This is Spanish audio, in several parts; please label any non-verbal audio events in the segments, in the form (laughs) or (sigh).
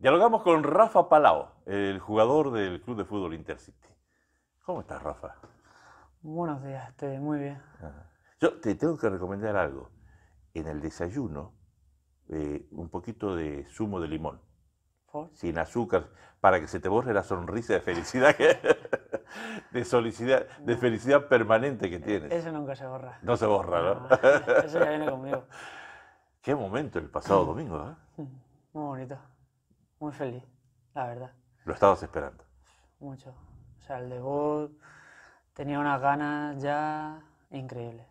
Dialogamos con Rafa Palao, el jugador del Club de Fútbol Intercity. ¿Cómo estás, Rafa? Buenos días, estoy muy bien. Ah. Yo te tengo que recomendar algo. En el desayuno, eh, un poquito de zumo de limón. Sin azúcar, para que se te borre la sonrisa de felicidad, (laughs) de, felicidad permanente que tienes. Eso nunca se borra. No se borra, ¿no? eso ya viene conmigo. (laughs) Qué momento el pasado domingo, ¿eh? Muy bonito muy feliz, la verdad. ¿Lo estabas esperando? Mucho. O sea, el debut tenía unas ganas ya increíbles.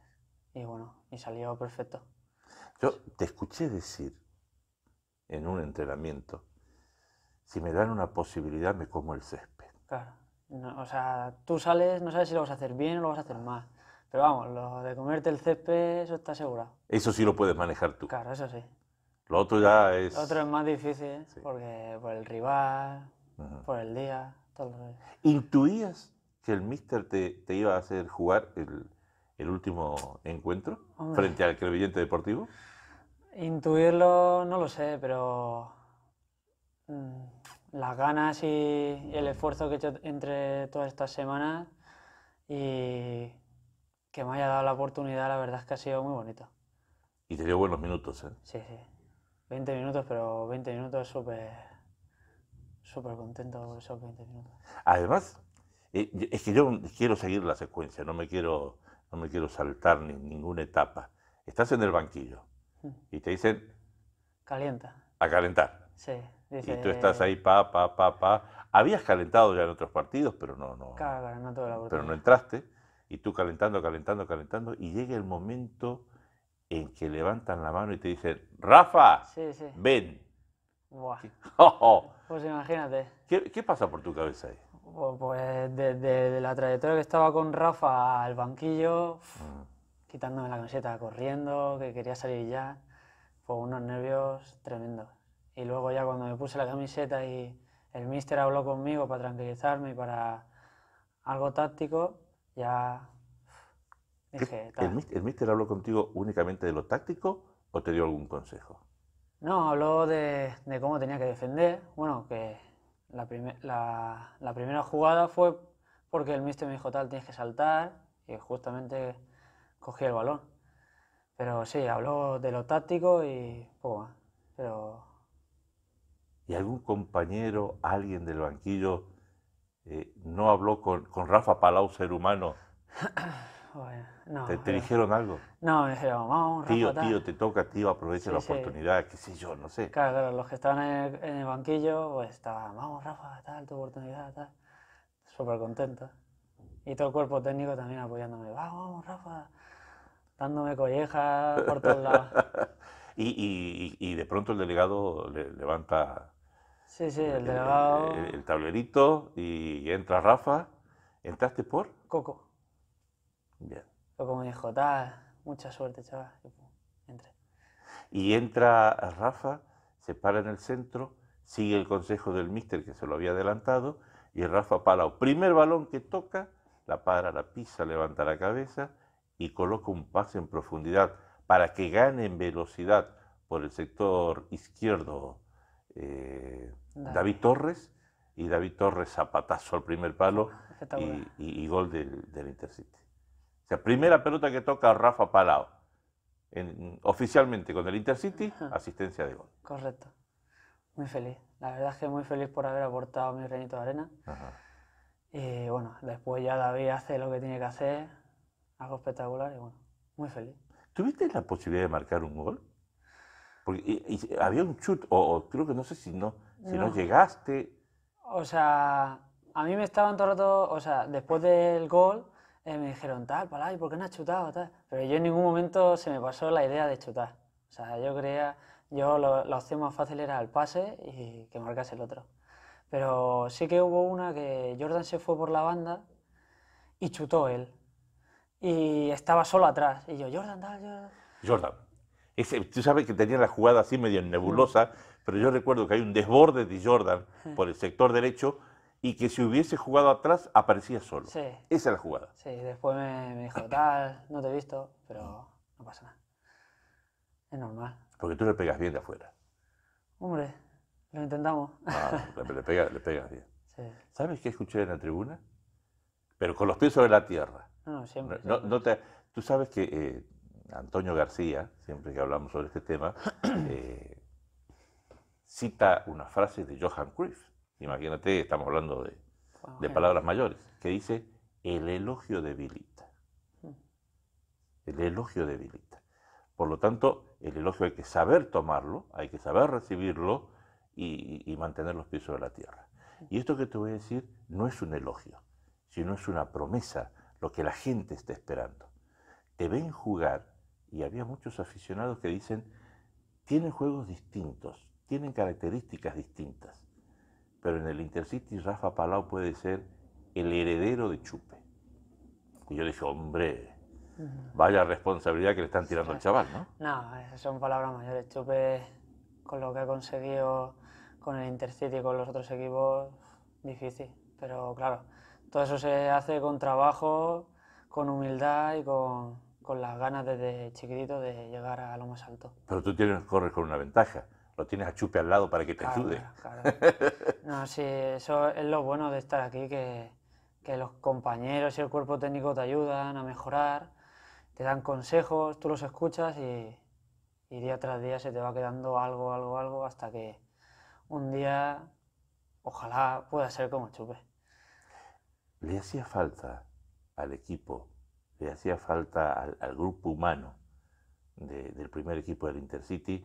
Y bueno, y salió perfecto. Yo te escuché decir en un entrenamiento, si me dan una posibilidad me como el césped. Claro. o sea, tú sales, no sabes si lo vas a hacer bien o lo vas a hacer mal. Pero vamos, lo de comerte el césped, eso está asegurado. Eso sí lo puedes manejar tú. Claro, eso sí. Lo otro ya es... otro es más difícil, ¿eh? porque por el rival, por el día, todo lo ¿Intuías que el míster te, te, iba a hacer jugar el, el último encuentro frente al crevillente deportivo? Intuirlo no lo sé, pero mm, las ganas y, y el esfuerzo que he hecho entre todas estas semanas y que me haya dado la oportunidad, la verdad es que ha sido muy bonito. Y te dio buenos minutos, ¿eh? Sí, sí. 20 minutos, pero 20 minutos súper súper contento esos 20 minutos. Además, eh, es que yo quiero seguir la secuencia, no me quiero, no me quiero saltar ninguna etapa. Estás en el banquillo hmm. y te dicen... Calienta. A calentar. Sí. y tú estás ahí, pa, pa, pa, pa. Habías calentado ya en otros partidos, pero no, no. Claro, no Pero no entraste. Y tú calentando, calentando, calentando. Y llega el momento en que levantan la mano y te dicen, Rafa, ven. Buah. (laughs) Oh. Pues imagínate. ¿Qué, pasa por tu cabeza ahí? Pues desde pues, de, la trayectoria que estaba con Rafa al banquillo, mm. quitándome la camiseta, corriendo, que quería salir ya, fue pues unos nervios tremendos. Y luego ya cuando me puse la camiseta y el mister habló conmigo para tranquilizarme y para algo táctico, ya ¿El, mister habló contigo únicamente de lo táctico o te dio algún consejo? No, habló de, cómo tenía que defender. Bueno, que la, primera jugada fue porque el mister me dijo tal, tienes que saltar y justamente cogí el balón. Pero sí, habló de lo táctico y poco ¿Y algún compañero, alguien del banquillo, eh, no habló con Rafa Palau, ser humano? (coughs) ¿Te, dijeron algo? No, me dijeron, vamos, vamos. Tío, tío, te toca, tío, aprovecha la oportunidad, qué sé yo, no sé. Claro, los que estaban en el, banquillo, pues estaban, vamos, Rafa, tal, tu oportunidad, tal. Súper contento. Y todo el cuerpo técnico también apoyándome, vamos, vamos, Rafa, dándome collejas por todos lados. (laughs) y, de pronto el delegado levanta sí, sí, el, delegado... el, tablerito y entra Rafa. ¿Entraste por? Coco. Bien. como dijo, ah, mucha suerte, chaval. Y entra Rafa, se para en el centro, sigue el consejo del mister que se lo había adelantado, y Rafa para el primer balón que toca, la para, la pisa, levanta la cabeza y coloca un pase en profundidad para que gane en velocidad por el sector izquierdo eh, David. Torres y David Torres zapatazo al primer palo y, gol del, del Intercity. O sea, primera pelota que toca Rafa Palau, en, oficialmente con el Intercity, asistencia de gol. Correcto. Muy feliz. La verdad es que muy feliz por haber aportado mi granito de arena. Y eh, bueno, después ya David hace lo que tiene que hacer, algo espectacular y bueno, muy feliz. ¿Tuviste la posibilidad de marcar un gol? Porque había un chut, o, creo que no sé si no, si no. no. llegaste. O sea, a mí me estaban todo el rato, o sea, después del gol eh, me dijeron tal, para ¿por qué no has chutado? Tal? Pero yo en ningún momento se me pasó la idea de chutar. O sea, yo creía, yo lo, la opción más fácil era el pase y que marcase el otro. Pero sí que hubo una que Jordan se fue por la banda y chutó él. Y estaba solo atrás. Y yo, Jordan, tal, Jordan. Jordan. tú sabes que tenía la jugada así medio nebulosa, mm. pero yo recuerdo que hay un desborde de Jordan (laughs) por el sector derecho y que si hubiese jugado atrás aparecía solo. Esa es la jugada. Sí, después me, dijo, tal, no te he visto, pero mm. no pasa nada. Es normal. Porque tú le pegas bien de afuera. Hombre, lo intentamos. Ah, le, pegas, le pegas bien. (laughs) ¿Sabes qué escuché en la tribuna? Pero con los pies sobre la tierra. No, siempre. No, tú sabes que eh, Antonio García, siempre que hablamos sobre este tema, (clears throat) eh, cita una frase de Johan Cruyff. Imagínate, estamos hablando de, palabras mayores, que dice el elogio debilita. Hmm. El elogio debilita. Por lo tanto, el elogio hay que saber tomarlo, hay que saber recibirlo y, y mantener los pies sobre la tierra. Hmm. Y esto que te voy a decir no es un elogio, sino es una promesa, lo que la gente está esperando. Te ven jugar y había muchos aficionados que dicen, tienen juegos distintos, tienen características distintas. Pero en el Intercity Rafa Palau puede ser el heredero de Chupe. Y yo dije, hombre, vaya responsabilidad que le están tirando al chaval, ¿no? No, esas son palabras mayores. Chupe, con lo que ha conseguido con el Intercity y con los otros equipos, difícil. Pero claro, todo eso se hace con trabajo, con humildad y con, con las ganas desde chiquitito de llegar a lo más alto. Pero tú tienes, corres con una ventaja lo tienes a Chupe al lado para que te ayude. No, sí, eso es lo bueno de estar aquí, que, los compañeros y el cuerpo técnico te ayudan a mejorar, te dan consejos, tú los escuchas y, día tras día se te va quedando algo, algo, algo, hasta que un día ojalá pueda ser como Chupe. Le hacía falta al equipo, le hacía falta al, grupo humano del primer equipo del Intercity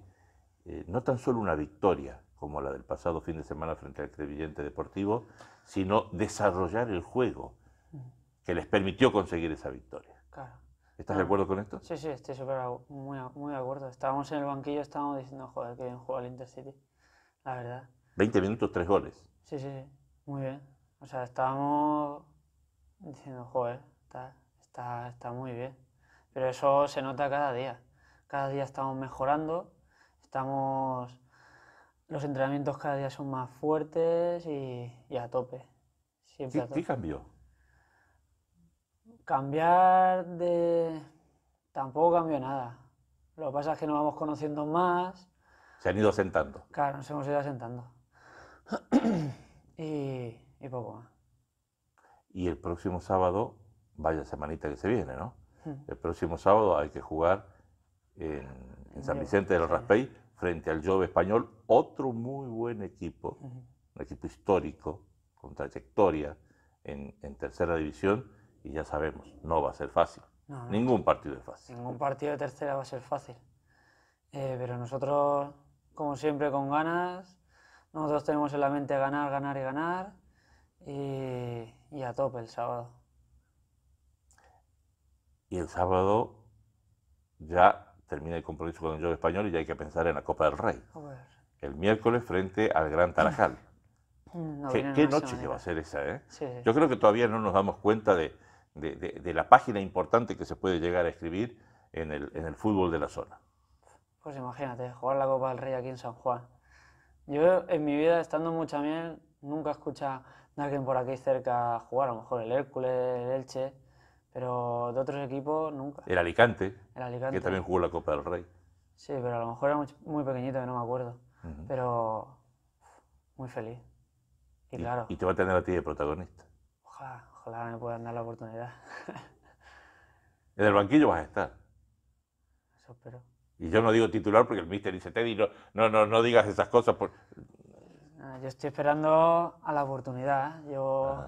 eh, no tan solo una victoria como la del pasado fin de semana frente al Crevillente Deportivo, sino desarrollar el juego mm. que les permitió conseguir esa victoria. Claro. ¿Estás de ah. acuerdo con esto? Sí, sí, estoy súper muy, muy de acuerdo. Estábamos en el banquillo, estábamos diciendo, joder, qué bien jugó el Intercity, la verdad. 20 minutos, 3 goles. Sí, sí, muy bien. O sea, estábamos diciendo, joder, está, está, está muy bien. Pero eso se nota cada día. Cada día estamos mejorando estamos, los entrenamientos cada día son más fuertes y, a tope. Siempre ¿Qué, cambió? Cambiar de... Tampoco cambió nada. Lo que pasa es que nos vamos conociendo más. Se han ido sentando. Claro, nos hemos ido asentando. (clears throat) y, poco más. Y el próximo sábado, vaya semanita que se viene, ¿no? Hmm. El próximo sábado hay que jugar en, en San Vicente del Raspey frente al Jove español, otro muy buen equipo, un equipo histórico, con trayectoria en, tercera división, y ya sabemos, no va a ser fácil. ningún partido es fácil. Ningún partido de tercera va a ser fácil. Eh, pero nosotros, como siempre, con ganas, nosotros tenemos en la mente ganar, ganar y ganar, y a tope el sábado. Y el sábado ya termina el compromiso con el Juego Español y ya hay que pensar en la Copa del Rey. El miércoles frente al Gran Tarajal. (laughs) ¿Qué, noche que va a ser esa? Eh? Yo creo que todavía no nos damos cuenta de, la página importante que se puede llegar a escribir en el, fútbol de la zona. Pues imagínate, jugar la Copa del Rey aquí en San Juan. Yo en mi vida, estando Mucha Miel, nunca escucha a alguien por aquí cerca jugar, a lo mejor el Hércules, el Elche, pero de otros equipos nunca. El Alicante, el Alicante. que también jugó la Copa del Rey. Sí, pero a lo mejor era muy, pequeñito, que no me acuerdo. Pero muy feliz. Y, claro. Y te va a tener a ti de protagonista. Ojalá, ojalá me puedan dar la oportunidad. (laughs) en el banquillo vas a estar. Eso espero. Y yo no digo titular porque el mister dice, Teddy, no, no, no, digas esas cosas. Yo estoy esperando a la oportunidad. Yo...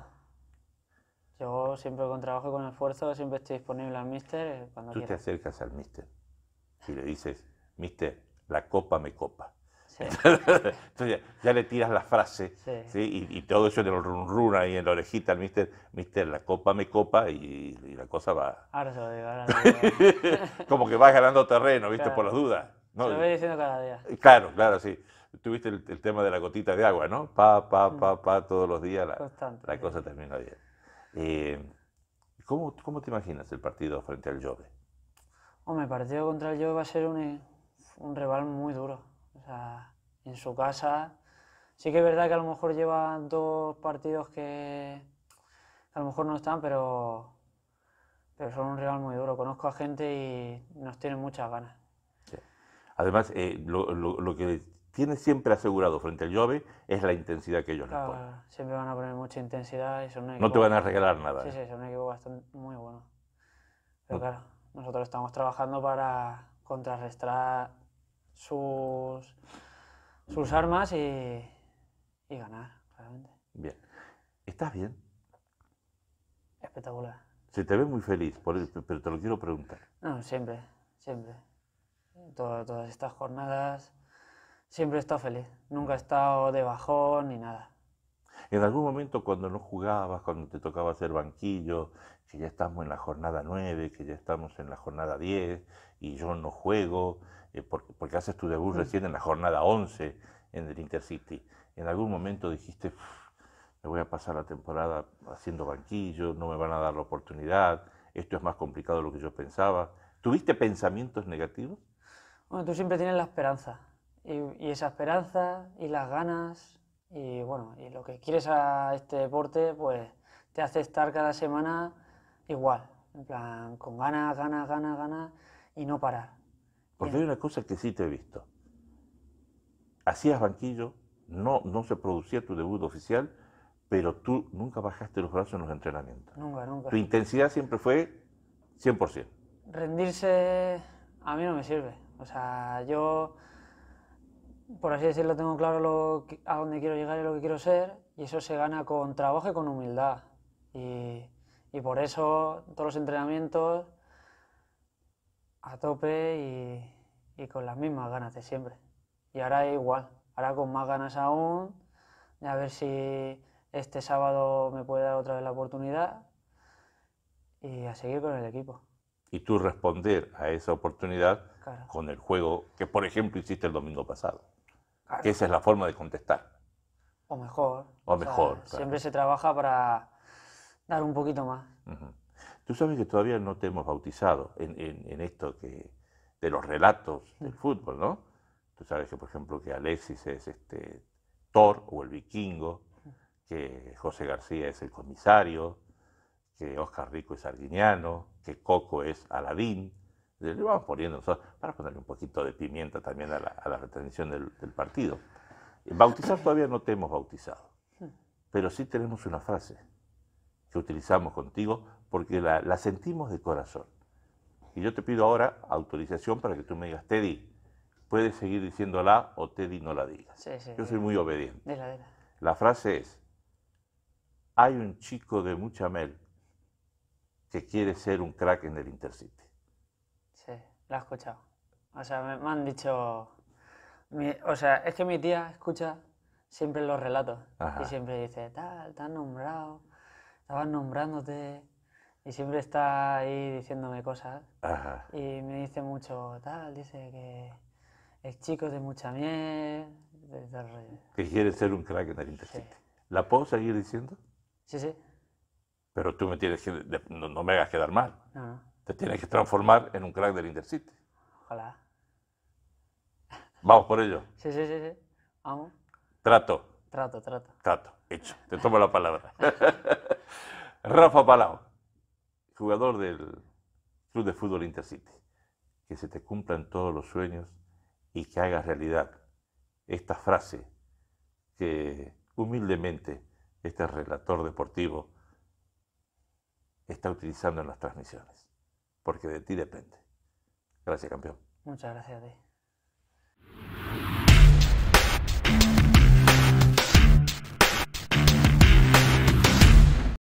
Yo siempre con trabajo y con esfuerzo, siempre estoy disponible al mister eh, cuando Tú te acercas al mister y le dices, mister, la copa me copa. (laughs) Entonces ya, le tiras la frase sí. Y, todo eso en el run run ahí en la orejita al mister, mister, la copa me copa y, la cosa va... Ahora (laughs) Como que vas ganando terreno, ¿viste? Por las dudas. se lo diciendo cada día. Claro, claro, sí. Tuviste el, el tema de la gotita de agua, ¿no? Pa, pa, pa, pa, todos los días la cosa termina bien. Eh, ¿cómo, ¿cómo, te imaginas el partido frente al Jove? Hombre, el partido contra el Jove va a ser un, un rival muy duro. O sea, en su casa. Sí que es verdad que a lo mejor llevan dos partidos que a lo mejor no están, pero, pero son un rival muy duro. Conozco a gente y nos tienen muchas ganas. Además, eh, lo, que tiene siempre asegurado frente al Llove es la intensidad que ellos claro, les ponen. Siempre van a poner mucha intensidad y son No te van a regalar nada. Sí, ¿eh? sí, es un equipo bastante muy bueno. Pero claro, nosotros estamos trabajando para contrarrestar sus, sus armas y, ganar, claramente. Bien. ¿Estás bien? Espectacular. Se te ve muy feliz, por pero te lo quiero preguntar. No, siempre, siempre. todas estas jornadas Siempre he estado feliz, nunca he estado de bajón ni nada. En algún momento cuando no jugabas, cuando te tocaba hacer banquillo, que ya estamos en la jornada 9, que ya estamos en la jornada 10 y yo no juego, eh, porque, porque, haces tu debut mm. recién en la jornada 11 en el Intercity. En algún momento dijiste, me voy a pasar la temporada haciendo banquillo, no me van a dar la oportunidad, esto es más complicado de lo que yo pensaba. ¿Tuviste pensamientos negativos? Bueno, tú siempre tienes la esperanza y, esa esperanza y las ganas y bueno, y lo que quieres a este deporte, pues te hace estar cada semana igual, en plan, con ganas, ganas, ganas, ganas y no parar. Porque hay una cosa que sí te he visto. Hacías banquillo, no, no se producía tu debut oficial, pero tú nunca bajaste los brazos en los entrenamientos. Nunca, nunca. Tu intensidad siempre fue 100%. Rendirse a mí no me sirve. O sea, yo por así decirlo, tengo claro lo a dónde quiero llegar y lo que quiero ser, y eso se gana con trabajo y con humildad. Y, por eso todos los entrenamientos a tope y, con las mismas ganas de siempre. Y ahora igual, ahora con más ganas aún, a ver si este sábado me puede dar otra vez la oportunidad y a seguir con el equipo y tú responder a esa oportunidad con el juego que, por ejemplo, hiciste el domingo pasado. Que esa es la forma de contestar. O mejor. O, mejor. siempre se trabaja para dar un poquito más. Tú sabes que todavía no te hemos bautizado en, en, en esto que, de los relatos del fútbol, ¿no? Tú sabes que, por ejemplo, que Alexis es este Thor o el vikingo, que José García es el comisario, que Oscar Rico es arguiniano, que Coco es Aladín. Le vamos poniendo nosotros para ponerle un poquito de pimienta también a la, retención del, partido. Bautizar todavía no te hemos bautizado, pero sí tenemos una frase que utilizamos contigo porque la, sentimos de corazón. Y yo te pido ahora autorización para que tú me digas, Teddy, puedes seguir diciéndola o Teddy no la diga. yo soy muy obediente. la, la frase es, hay un chico de mucha mel que quiere ser un crack en el Intercity. Sí, la he escuchado. O sea, me, han dicho... o sea, es que mi tía escucha siempre los relatos y siempre dice, tal, te han nombrado, estabas nombrándote y siempre está ahí diciéndome cosas. Ajá. Y me dice mucho tal, dice que es chico de mucha miel, Que quiere ser un crack en el Intercity. ¿La puedo seguir diciendo? Sí, sí pero tú me tienes que, no, me hagas quedar mal. Ah. Te tienes que transformar en un crack del Intercity. Ojalá. Vamos por ello. Sí, sí, sí, sí. Vamos. Trato. Trato, trato. Trato, hecho. Te tomo la palabra. (laughs) Rafa Palau, jugador del Club de Fútbol Intercity. Que se te cumplan todos los sueños y que hagas realidad esta frase que humildemente este relator deportivo está utilizando en las transmisiones, porque de ti depende. Gracias, campeón. Muchas gracias a ti.